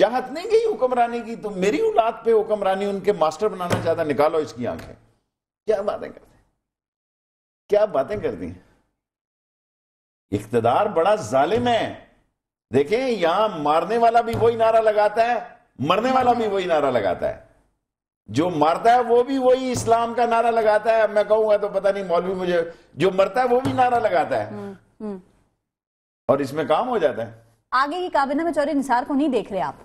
चाहत नहीं गई हुक्मरानी की तो मेरी औलाद पे हुक्मरानी उनके मास्टर बनाना चाहता निकालो इसकी आंखें क्या बातें करते क्या बातें कर दी इकतदार बड़ा जालिम है देखें यहां मारने वाला भी वही नारा लगाता है मरने वाला भी वही नारा लगाता है जो मरता है वो भी वही इस्लाम का नारा लगाता है मैं कहूंगा तो पता नहीं मौलवी मुझे जो मरता है वो भी नारा लगाता है हम्म, हम्म। और इसमें काम हो जाता है आगे की काबिना में चौरी निसार को नहीं देख रहे आप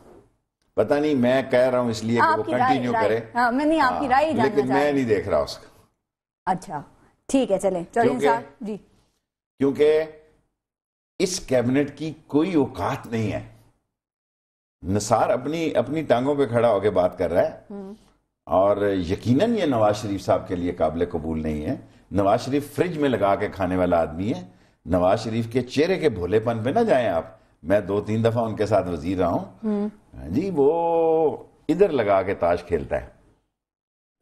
पता नहीं मैं कह रहा हूँ इसलिए वो कंटिन्यू करे हाँ, मैं नहीं आपकी हाँ, राय लेकिन मैं नहीं देख रहा उसका अच्छा ठीक है चले चौरी जी क्योंकि इस कैबिनेट की कोई औकात नहीं है निसार अपनी अपनी टांगों पे खड़ा होकर बात कर रहा है और यकीनन ये नवाज शरीफ साहब के लिए काबिल कबूल नहीं है नवाज शरीफ फ्रिज में लगा के खाने वाला आदमी है नवाज शरीफ के चेहरे के भोलेपन पे ना जाएं आप मैं दो तीन दफा उनके साथ वजीर रहा हूं हाँ जी वो इधर लगा के ताश खेलता है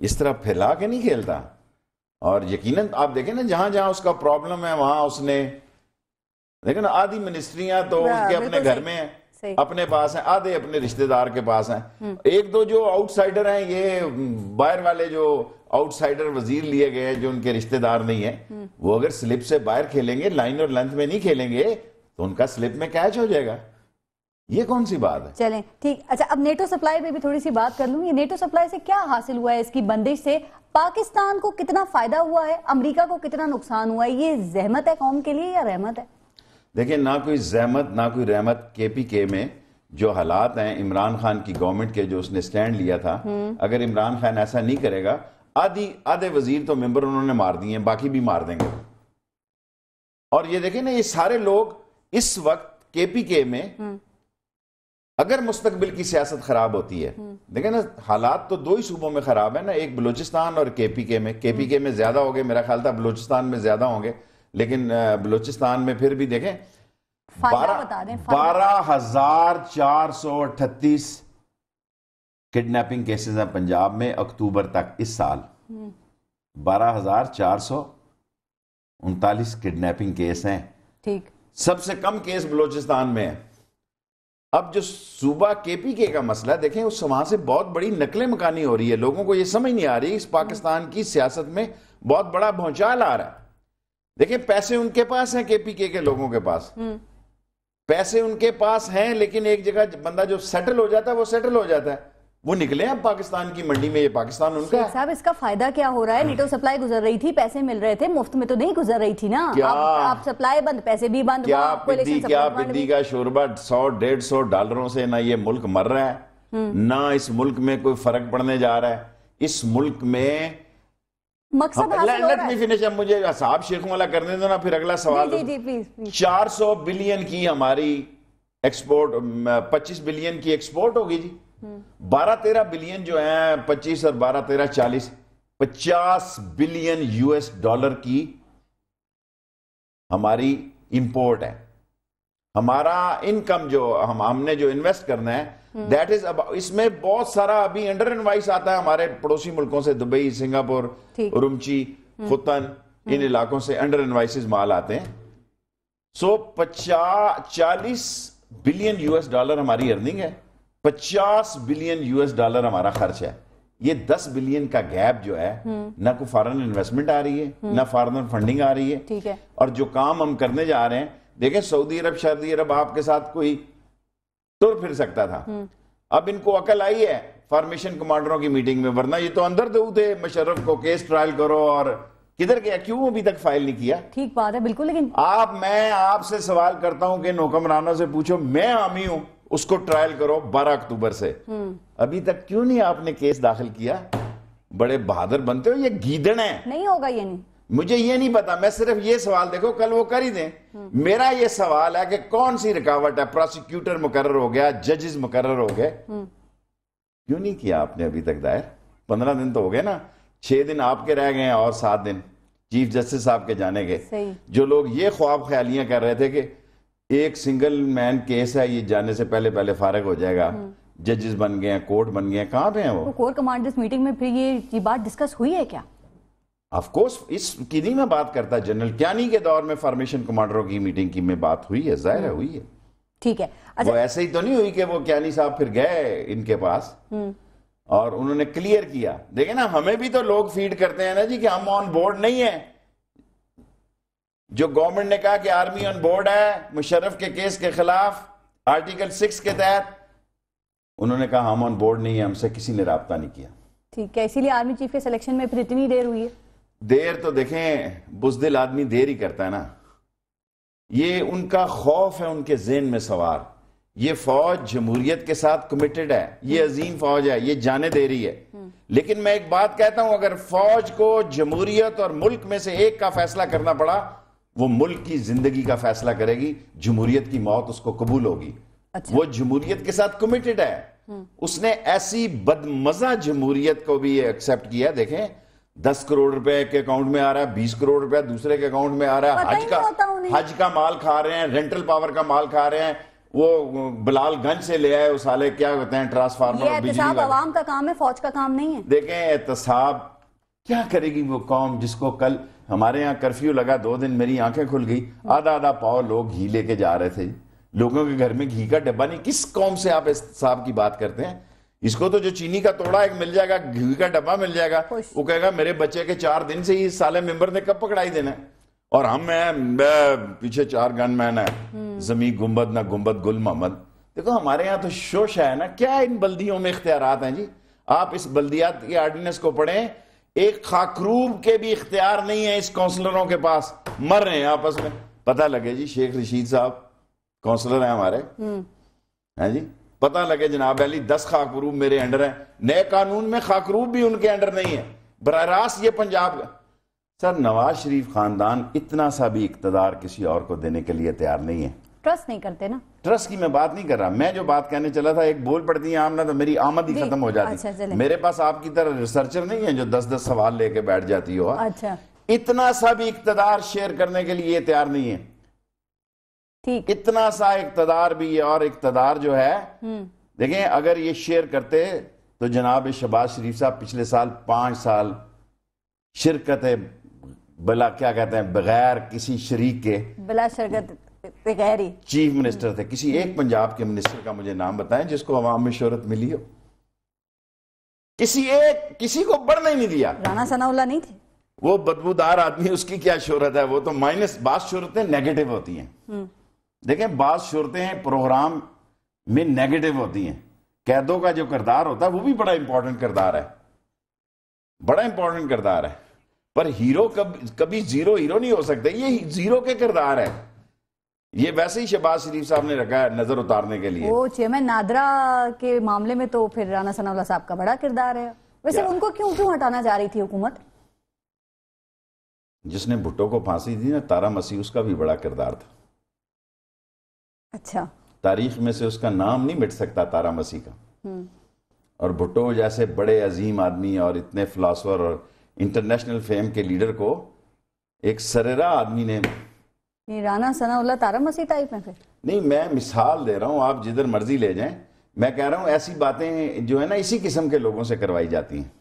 इस तरह फैला के नहीं खेलता और यकीन आप देखें ना जहां जहां उसका प्रॉब्लम है वहां उसने देखे ना आधी मिनिस्ट्रियां तो उसके अपने घर में है अपने पास हैं आधे अपने रिश्तेदार के पास हैं हम्म। एक दो जो आउटसाइडर हैं ये हम्म, बाहर वाले जो आउटसाइडर वजीर लिए गए हैं जो उनके रिश्तेदार नहीं है हम्म। वो अगर स्लिप से बाहर खेलेंगे लाइन और लेंथ में नहीं खेलेंगे तो उनका स्लिप में कैच हो जाएगा ये कौन सी बात है चलें ठीक अच्छा अब नेटो सप्लाई पे भी थोड़ी सी बात कर लूं ये नेटो सप्लाई से क्या हासिल हुआ है इसकी बंदिश से पाकिस्तान को कितना फायदा हुआ है अमेरिका को कितना नुकसान हुआ है ये जहमत है कौम के लिए या रहमत है देखिए ना कोई जहमत ना कोई रहमत के पी के में जो हालात हैं इमरान खान की गवर्नमेंट के जो उसने स्टैंड लिया था अगर इमरान खान ऐसा नहीं करेगा आधी आधे वजीर तो मेंबर उन्होंने मार दिए हैं बाकी भी मार देंगे और ये देखें ना ये सारे लोग इस वक्त के पी के में अगर मुस्तकबिल की सियासत खराब होती है देखें ना हालात तो दो ही सूबों में खराब है ना एक बलूचिस्तान और के पी के में के पी के में ज्यादा हो गए मेरा ख्याल था बलूचिस्तान में ज्यादा होंगे लेकिन बलूचिस्तान में फिर भी देखें बारह हजार चार सौ अठतीस किडनेपिंग केसेस हैं पंजाब में अक्टूबर तक इस साल हम्म। बारह हजार चार सौ उनतालीस किडनैपिंग केस हैं ठीक सबसे कम केस बलोचिस्तान में है अब जो सूबा केपीके का मसला है देखें उस वहां से बहुत बड़ी नकलें मकानी हो रही है लोगों को यह समझ नहीं आ रही इस पाकिस्तान की सियासत में बहुत बड़ा भौचाल आ रहा है देखिए पैसे उनके पास हैं केपीके के लोगों के पास हम्म। पैसे उनके पास हैं लेकिन एक जगह बंदा जो सेटल हो जाता है वो सेटल हो जाता है वो निकले अब पाकिस्तान की मंडी में ये पाकिस्तान उनका साहब इसका फायदा क्या हो रहा है लिटो हम्म। सप्लाई गुजर रही थी पैसे मिल रहे थे मुफ्त में तो नहीं गुजर रही थी ना क्या? आप, आप सप्लाई बंद पैसे भी बंद क्या पिद्दी क्या पिद्दी का शोरबा सौ डेढ़ सौ डॉलरों से ना ये मुल्क मर रहा है हम्म। ना इस मुल्क में कोई फर्क पड़ने जा रहा है इस मुल्क में मकसद हाँ, हासिल लेट मी फिनिश अब मुझे साहब शेख वाला करने दो तो ना फिर अगला सवाल जी जी प्लीज चार सौ बिलियन की हमारी एक्सपोर्ट पच्चीस बिलियन की एक्सपोर्ट होगी जी बारह तेरह बिलियन जो है पच्चीस और बारह तेरह चालीस पचास बिलियन यूएस डॉलर की हमारी इंपोर्ट है हमारा इनकम जो हम हमने जो इन्वेस्ट करना है दैट इज अब इसमें बहुत सारा अभी अंडर एंड वाइस आता है हमारे पड़ोसी मुल्कों से दुबई सिंगापुर रुमची hmm. खुतन hmm. इन इलाकों से अंडर एंड वाइसिस माल आते हैं सो पचास चालीस बिलियन यूएस डॉलर हमारी अर्निंग है पचास बिलियन यूएस डॉलर हमारा खर्च है ये दस बिलियन का गैप जो है hmm. ना कोई फॉरेन इन्वेस्टमेंट आ रही है ना फॉरेन फंडिंग आ रही है ठीक है और जो काम हम करने जा रहे हैं देखें सऊदी अरब शर्दी अरब आपके साथ कोई तुर फिर सकता था हम्म। अब इनको अकल आई है फॉर्मेशन कमांडरों की मीटिंग में वरना ये तो अंदर दो थे मुशर्रफ को केस ट्रायल करो और किधर गया क्यों अभी तक फाइल नहीं किया ठीक बात है बिल्कुल लेकिन आप मैं आपसे सवाल करता हूं कि नौकमरानों से पूछो मैं आमी हूं उसको ट्रायल करो 12 अक्टूबर से हम्म। अभी तक क्यों नहीं आपने केस दाखिल किया बड़े बहादुर बनते हो ये गीदड़ है नहीं होगा ये नहीं मुझे ये नहीं पता मैं सिर्फ ये सवाल देखो कल वो कर ही दें मेरा ये सवाल है कि कौन सी रुकावट है प्रोसिक्यूटर मुकर्र हो गया जजेस मुकर्र हो गए क्यों नहीं किया आपने अभी तक दायर पंद्रह दिन तो हो गए ना छह दिन आपके रह गए और सात दिन चीफ जस्टिस साहब के जाने गए जो लोग ये ख्वाब ख्यालियां कर रहे थे कि एक सिंगल मैन केस है ये जाने से पहले पहले फारग हो जाएगा जजेस हम्म। बन गए हैं कोर्ट बन गए हैं कहाँ पे हैं वो कोर कमांडर्स मीटिंग में फिर ये बात डिस्कस हुई है क्या ऑफ इस इस नहीं मैं बात करता जनरल क्यानी के दौर में फॉर्मेशन कमांडरों की मीटिंग की मैं बात हुई है जाहिर है हम्म। हुई है ठीक है अच्छा, वो ऐसे ही तो नहीं हुई कि वो क्यानी साहब फिर गए इनके पास हम्म। और उन्होंने क्लियर किया देखे ना हमें भी तो लोग फीड करते हैं ना जी कि हम ऑन बोर्ड नहीं है जो गवर्नमेंट ने कहा कि आर्मी ऑन बोर्ड है मुशरफ के केस के खिलाफ आर्टिकल सिक्स के तहत उन्होंने कहा हम ऑन बोर्ड नहीं है हमसे किसी ने रहा नहीं किया ठीक है इसीलिए आर्मी चीफ के सिलेक्शन में फिर इतनी देर हुई है देर तो देखें बुजदिल आदमी देर ही करता है ना ये उनका खौफ है उनके जेन में सवार ये फौज जमहूरियत के साथ कमिटेड है ये हम्म। अजीम फौज है ये जाने दे रही है हम्म। लेकिन मैं एक बात कहता हूं अगर फौज को जमहूरियत और मुल्क में से एक का फैसला करना पड़ा वो मुल्क की जिंदगी का फैसला करेगी जमहूरियत की मौत उसको कबूल होगी अच्छा। वो जमहूरियत के साथ कमिटेड है हम्म। उसने ऐसी बदमजा जमहूरियत को भी एक्सेप्ट किया देखें दस करोड़ रुपए के अकाउंट में आ रहा है बीस करोड़ रुपया दूसरे के अकाउंट में आ रहा है हज का हज का माल खा रहे हैं रेंटल पावर का माल खा रहे हैं वो बलालगंज से ले आए साले क्या कहते हैं ट्रांसफार्मर बिजली आवाम का काम है फौज का काम नहीं है देखे एहतसाब क्या करेगी वो कौम जिसको कल हमारे यहाँ कर्फ्यू लगा दो दिन मेरी आंखें खुल गई आधा आधा पाव लोग घी लेके जा रहे थे लोगों के घर में घी का डब्बा नहीं किस कौम से आप साहब की बात करते हैं इसको तो जो चीनी का तोड़ा एक मिल जाएगा घी का डब्बा मिल जाएगा वो कहेगा मेरे बच्चे के चार दिन से ही इस साले मेंबर ने कब पकड़ाई देना और हम हैं पीछे चार मैन है हम्म। जमी गुम्बद ना गुम्बद गुल मोहम्मद देखो हमारे यहाँ तो शोश है ना क्या इन बल्दियों में इख्तियार हैं जी आप इस बल्दियात के आर्डिनेंस को पढ़ें एक खाकरूब के भी इख्तियार नहीं है इस काउंसलरों के पास मर रहे हैं आपस में पता लगे जी शेख रशीद साहब काउंसलर हैं हमारे हम्म। हैं जी पता लगे जनाब अली दस खाकरूब मेरे अंडर हैं नए कानून में खाकरूब भी उनके अंडर नहीं है बर रास्त ये पंजाब सर नवाज शरीफ खानदान इतना सा भी इकतदार किसी और को देने के लिए तैयार नहीं है ट्रस्ट नहीं करते ना ट्रस्ट की मैं बात नहीं कर रहा मैं जो बात कहने चला था एक बोल पड़ती है आमना तो मेरी आमद ही खत्म हो जाती अच्छा, मेरे पास आपकी तरह रिसर्चर नहीं है जो दस दस सवाल लेके बैठ जाती हो हाँ। अच्छा इतना सा भी इकतदार शेयर करने के लिए तैयार नहीं है ठीक इतना सा इकतदार भी है और इकतदार जो है हम्म। देखें अगर ये शेयर करते तो जनाब शहबाज शरीफ साहब पिछले साल पांच साल शिरकत बला क्या कहते हैं बगैर किसी शरीक के बला शिरकत चीफ मिनिस्टर थे किसी एक पंजाब के मिनिस्टर का मुझे नाम बताएं जिसको अवाम में शोहरत मिली हो किसी एक किसी को बढ़ने नहीं दिया राणा सनाउल्ला नहीं थे वो बदबूदार आदमी उसकी क्या शोहरत है वो तो माइनस बाद शोहरतें नेगेटिव होती हैं हम्म। देखें बाज हैं प्रोग्राम में नेगेटिव होती हैं कैदों का जो किरदार होता है वो भी बड़ा इंपॉर्टेंट किरदार है बड़ा इंपॉर्टेंट किरदार है पर हीरो कब कभी जीरो हीरो नहीं हो सकते ये जीरो के किरदार है ये वैसे ही शहबाज शरीफ साहब ने रखा है नजर उतारने के लिए वो चेयरमैन नादरा के मामले में तो फिर राना सनाउल्ला साहब का बड़ा किरदार है वैसे उनको क्यों क्यों हटाना जा रही थी हुकूमत जिसने भुट्टो को फांसी दी ना तारा मसीह उसका भी बड़ा किरदार था अच्छा तारीख में से उसका नाम नहीं मिट सकता तारा मसीह का हम्म। और भुट्टो जैसे बड़े अजीम आदमी और इतने फिलासफर और इंटरनेशनल फेम के लीडर को एक सरेरा आदमी ने राना सनाउल्ला तारा मसीह टाइप में फिर नहीं मैं मिसाल दे रहा हूँ आप जिधर मर्जी ले जाएं मैं कह रहा हूँ ऐसी बातें जो है ना इसी किस्म के लोगों से करवाई जाती हैं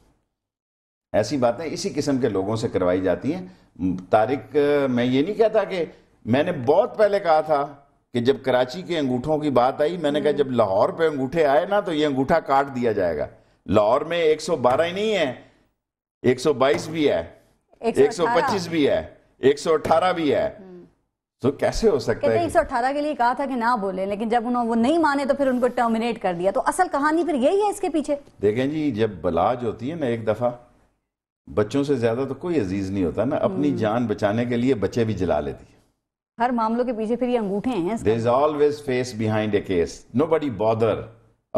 ऐसी बातें इसी किस्म के लोगों से करवाई जाती हैं तारिक मैं ये नहीं कहता कि मैंने बहुत पहले कहा था कि जब कराची के अंगूठों की बात आई मैंने कहा जब लाहौर पे अंगूठे आए ना तो ये अंगूठा काट दिया जाएगा लाहौर में 112 ही नहीं है 122 भी है 125 भी है 118 भी है हम्म। तो कैसे हो सकता है एक सौ अठारह के लिए कहा था कि ना बोले लेकिन जब उन्होंने वो नहीं माने तो फिर उनको टर्मिनेट कर दिया तो असल कहानी फिर यही है इसके पीछे देखें जी जब बलाज होती है ना एक दफा बच्चों से ज्यादा तो कोई अजीज नहीं होता ना अपनी हम्म। जान बचाने के लिए बच्चे भी जला लेती है हर मामलों के पीछे फिर ये अंगूठे हैं there is always face behind a case nobody bother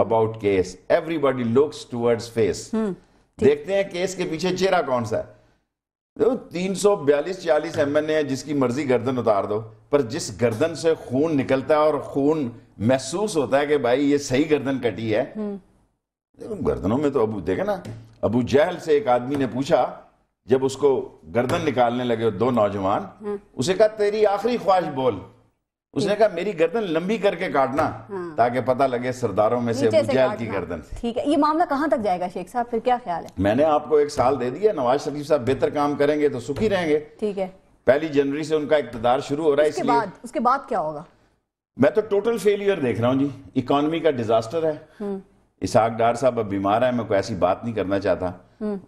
about case everybody looks towards face देखते हैं केस के पीछे चेहरा कौन सा है तो तीन सौ बयालीस चालीस एम एन ए जिसकी मर्जी गर्दन उतार दो पर जिस गर्दन से खून निकलता है और खून महसूस होता है कि भाई ये सही गर्दन कटी है हम्म। देखो गर्दनों में तो अबू देखे ना अबू जहल से एक आदमी ने पूछा जब उसको गर्दन निकालने लगे दो नौजवान हाँ। उसे कहा तेरी आखिरी ख्वाहिश बोल उसने कहा मेरी गर्दन लंबी करके काटना हाँ। ताकि पता लगे सरदारों में से जैल की गर्दन ठीक है ये मामला कहाँ तक जाएगा शेख साहब फिर क्या ख्याल है मैंने आपको एक साल दे दिया नवाज शरीफ साहब बेहतर काम करेंगे तो सुखी रहेंगे ठीक है पहली जनवरी से उनका इकतदार शुरू हो रहा है इसके बाद उसके बाद क्या होगा मैं तो टोटल फेलियर देख रहा हूँ जी इकोनॉमी का डिजास्टर है हम्म। इसहाक डार साहब अब बीमार है मैं कोई ऐसी बात नहीं करना चाहता हम्म।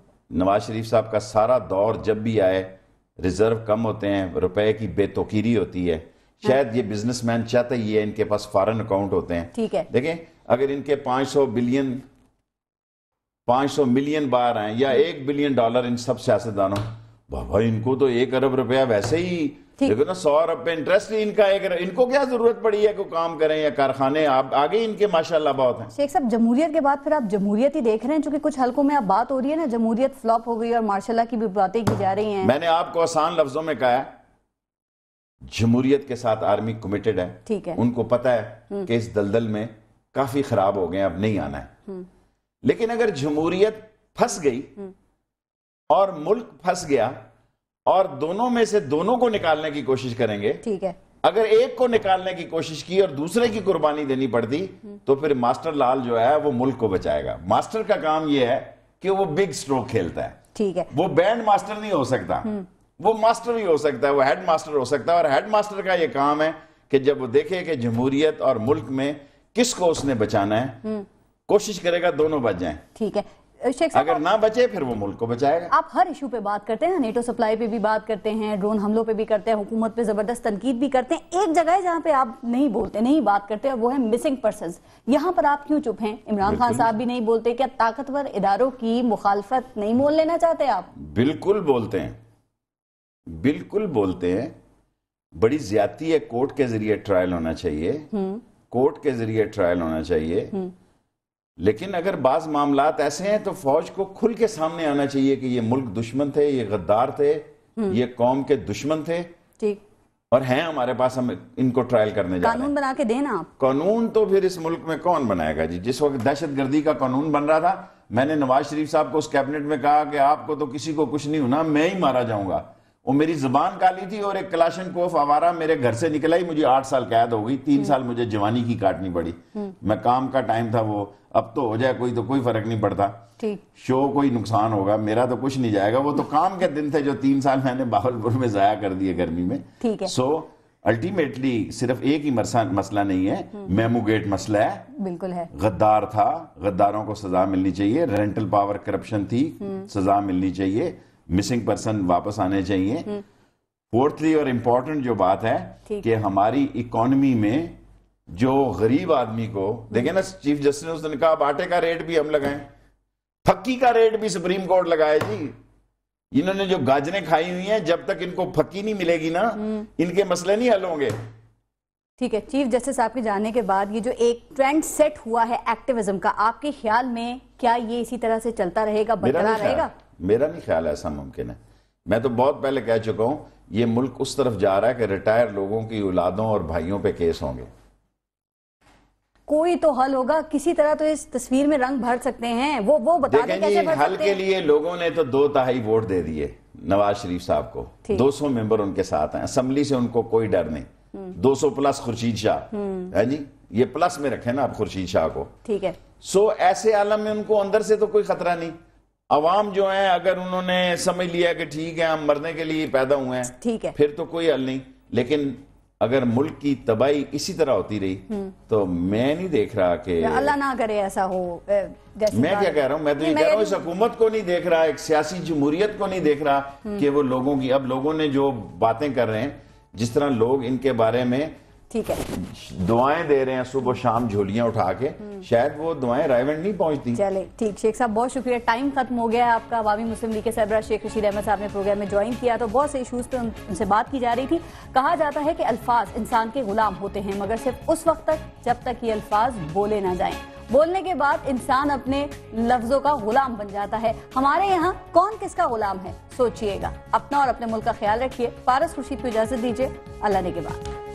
नवाज शरीफ साहब का सारा दौर जब भी आए रिजर्व कम होते हैं रुपए की बेतोकीरी होती है हाँ। शायद ये बिजनेसमैन चाहते ही है इनके पास फॉरेन अकाउंट होते हैं ठीक है देखें अगर इनके 500 बिलियन 500 मिलियन बार आए या एक बिलियन डॉलर इन सब सियासतदानों भाई इनको तो एक अरब रुपया वैसे ही देखो ना सौ रुपए इंटरेस्ट इनका एक इनको क्या जरूरत पड़ी है को काम करें या कारखाने आप आगे इनके माशाल्लाह बहुत हैं शेख साहब जमहूरियत के बाद फिर आप जमहूरियत ही देख रहे हैं क्योंकि कुछ हलकों में आप बात हो रही है ना जमहूरियत फ्लॉप हो गई और माशाल्लाह की भी बातें की जा रही है मैंने आपको आसान लफ्जों में कहा जमहूरियत के साथ आर्मी कमिटेड है ठीक है उनको पता है हम्म। कि इस दलदल में काफी खराब हो गए अब नहीं आना है हम्म। लेकिन अगर जमहूरियत फंस गई हम्म। और मुल्क फंस गया और दोनों में से दोनों को निकालने की कोशिश करेंगे ठीक है अगर एक को निकालने की कोशिश की और दूसरे की कुर्बानी देनी पड़ती तो फिर मास्टर लाल जो है वो मुल्क को बचाएगा मास्टर का काम यह है कि वो बिग स्ट्रोक खेलता है ठीक है वो बैंड मास्टर नहीं हो सकता हम्म। वो मास्टर ही हो सकता है वो हेड मास्टर हो सकता है और हेड मास्टर का ये काम है कि जब वो देखे कि जमहूरियत और मुल्क में किसको उसने बचाना है हम्म। कोशिश करेगा दोनों बच जाए ठीक है अगर ना बचे फिर वो मुल्क को बचाएगा आप हर इशू पे बात करते हैं नेटो सप्लाई पे भी बात करते हैं ड्रोन हमलों पे भी करते हैं हुकूमत पे जबरदस्त तनकीद भी करते हैं एक जगह जहाँ पे आप नहीं बोलते नहीं बात करते वो है मिसिंग पर्सन यहाँ पर आप क्यों चुप हैं इमरान खान साहब भी नहीं बोलते क्या ताकतवर इदारों की मुखालफत नहीं मोल लेना चाहते आप बिल्कुल बोलते हैं बिल्कुल बोलते हैं बड़ी ज्यादा है कोर्ट के जरिए ट्रायल होना चाहिए हम्म। कोर्ट के जरिए ट्रायल होना चाहिए हम्म। लेकिन अगर बाज मामला ऐसे हैं तो फौज को खुल के सामने आना चाहिए कि ये मुल्क दुश्मन थे ये गद्दार थे हम्म। ये कौम के दुश्मन थे ठीक और हैं हमारे पास हम इनको ट्रायल करने जा कानून बना के देना आप कानून तो फिर इस मुल्क में कौन बनाएगा जी जिस वक्त दहशत गर्दी का कानून बन रहा था मैंने नवाज शरीफ साहब को उस कैबिनेट में कहा कि आपको तो किसी को कुछ नहीं होना मैं ही मारा जाऊंगा वो मेरी जुबान काली थी और एक कलाशन कोफ आवारा मेरे घर से निकला ही मुझे आठ साल कैद हो गई तीन हम्म। साल मुझे जवानी की काटनी पड़ी हम्म। मैं काम का टाइम था वो अब तो हो जाए कोई तो कोई फर्क नहीं पड़ता शो कोई नुकसान होगा मेरा तो कुछ नहीं जाएगा वो तो काम के दिन थे जो तीन साल मैंने बाहुलपुर में जाया कर दिए गर्मी में सो अल्टीमेटली सिर्फ एक ही मसला नहीं है हम्म। मेमोगेट मसला है बिल्कुल है गद्दार था गद्दारों को सजा मिलनी चाहिए रेंटल पावर करप्शन थी सजा मिलनी चाहिए मिसिंग पर्सन वापस आने चाहिए फोर्थली हम्म। और इम्पोर्टेंट जो बात है कि हमारी इकोनॉमी में जो गरीब आदमी को देखे ना चीफ जस्टिस ने उसने कहा आटे का रेट भी हम लगाएं फक्की का रेट भी सुप्रीम कोर्ट लगाए जी इन्होंने जो गाजरे खाई हुई हैं जब तक इनको फक्की नहीं मिलेगी ना हम्म। इनके मसले नहीं हल होंगे ठीक है चीफ जस्टिस आपके जाने के बाद ये जो एक ट्रेंड सेट हुआ है एक्टिविज्म का आपके ख्याल में क्या ये इसी तरह से चलता रहेगा बरकरार रहेगा मेरा नहीं ख्याल ऐसा मुमकिन है मैं तो बहुत पहले कह चुका हूं ये मुल्क उस तरफ जा रहा है कि रिटायर लोगों की औलादों और भाइयों पे केस होंगे कोई तो हल होगा किसी तरह तो इस तस्वीर में रंग भर सकते हैं वो वो बता दें कैसे भर हल के लिए लोगों ने तो दो तहाई वोट दे दिए नवाज शरीफ साहब को 200 मेंबर उनके साथ हैं असम्बली से उनको कोई डर नहीं 200 हम्म। प्लस खुर्शीद शाह हम्म। है जी ये प्लस में रखे ना आप खुर्शीद शाह को ठीक है सो ऐसे आलम में उनको अंदर से तो कोई खतरा नहीं अवाम जो है अगर उन्होंने समझ लिया कि ठीक है हम मरने के लिए पैदा हुए हैं ठीक है फिर तो कोई हल नहीं लेकिन अगर मुल्क की तबाही इसी तरह होती रही हम्म। तो मैं नहीं देख रहा कि अल्लाह ना करे ऐसा हो जैसे मैं क्या कह रहा हूँ मैं तो ये कह रहा हूँ इस हुकूमत को नहीं देख रहा एक सियासी जमहूरियत को नहीं देख रहा हम्म। कि वो लोगों की अब लोगों ने जो बातें कर रहे हैं जिस तरह लोग इनके बारे में ठीक है दुआएं दे रहे हैं सुबह शाम झोलियां उठा के हम्म। शायद वो दुआएं रायवंड नहीं पहुंचती चले ठीक शेख साहब बहुत शुक्रिया टाइम खत्म हो गया है आपका अवामी मुस्लिम लीग के सरबरा शेख रशीद अहमद साहब ने प्रोग्राम में ज्वाइन किया तो बहुत से इशूज़ पे उनसे बात की जा रही थी कहा जाता है कि अल्फाज इंसान के गुलाम होते हैं मगर सिर्फ उस वक्त तक जब तक ये अल्फाज बोले ना जाए बोलने के बाद इंसान अपने लफ्जों का गुलाम बन जाता है हमारे यहाँ कौन किसका गुलाम है सोचिएगा अपना और अपने मुल्क का ख्याल रखिए पारस खुर्शीद को इजाजत दीजिए अल्लाह ने के बाद